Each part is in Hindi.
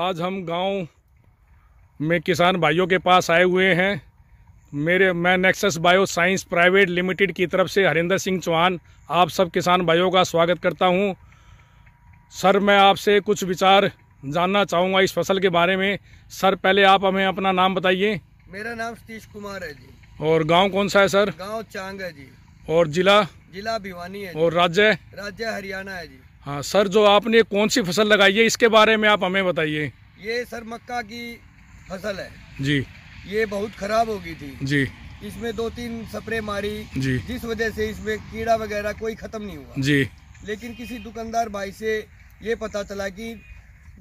आज हम गांव में किसान भाइयों के पास आए हुए हैं मेरे मैं Nexus Bio Science private limited की तरफ से हरिंदर सिंह चौहान आप सब किसान भाइयों का स्वागत करता हूं सर मैं आपसे कुछ विचार जानना चाहूंगा इस फसल के बारे में सर पहले आप हमें अपना नाम बताइए मेरा नाम सतीश कुमार है जी और गांव कौन सा है सर गांव चांग है जी और जिला जिला भिवानी है और राज्य राज्य हरियाणा है जी हाँ सर जो आपने कौन सी फसल लगाई है इसके बारे में आप हमें बताइए ये सर मक्का की फसल है जी ये बहुत खराब हो गई थी जी इसमें दो तीन स्प्रे मारी जी जिस वजह से इसमें कीड़ा वगैरह कोई खत्म नहीं हुआ जी लेकिन किसी दुकानदार भाई से ये पता चला कि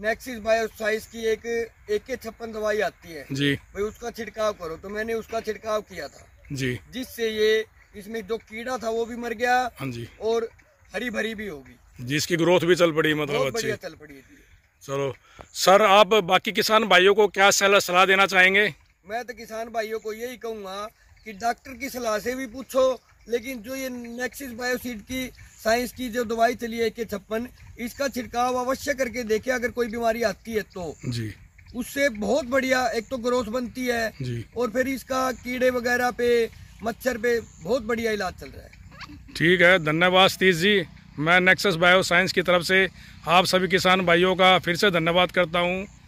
नेक्सिस बायोसाइज की एक एक के छप्पन दवाई आती है जी भाई उसका छिड़काव करो तो मैंने उसका छिड़काव किया था जी जिससे ये इसमें जो कीड़ा था वो भी मर गया हाँ जी और हरी भरी भी होगी जिसकी ग्रोथ भी चल पड़ी मतलब अच्छी चल पड़ी चलो सर आप बाकी किसान भाइयों को क्या सलाह देना चाहेंगे मैं तो किसान भाइयों को यही कहूंगा कि डॉक्टर की सलाह से भी पूछो लेकिन जो ये नेक्सिस बायोसीड की साइंस की जो दवाई चली है के छप्पन इसका छिड़काव अवश्य करके देखे अगर कोई बीमारी आती है तो जी उससे बहुत बढ़िया एक तो ग्रोथ बनती है जी और फिर इसका कीड़े वगैरह पे मच्छर पे बहुत बढ़िया इलाज चल रहा है ठीक है धन्यवाद सतीश जी मैं नेक्सस बायोसाइंस की तरफ से आप सभी किसान भाइयों का फिर से धन्यवाद करता हूँ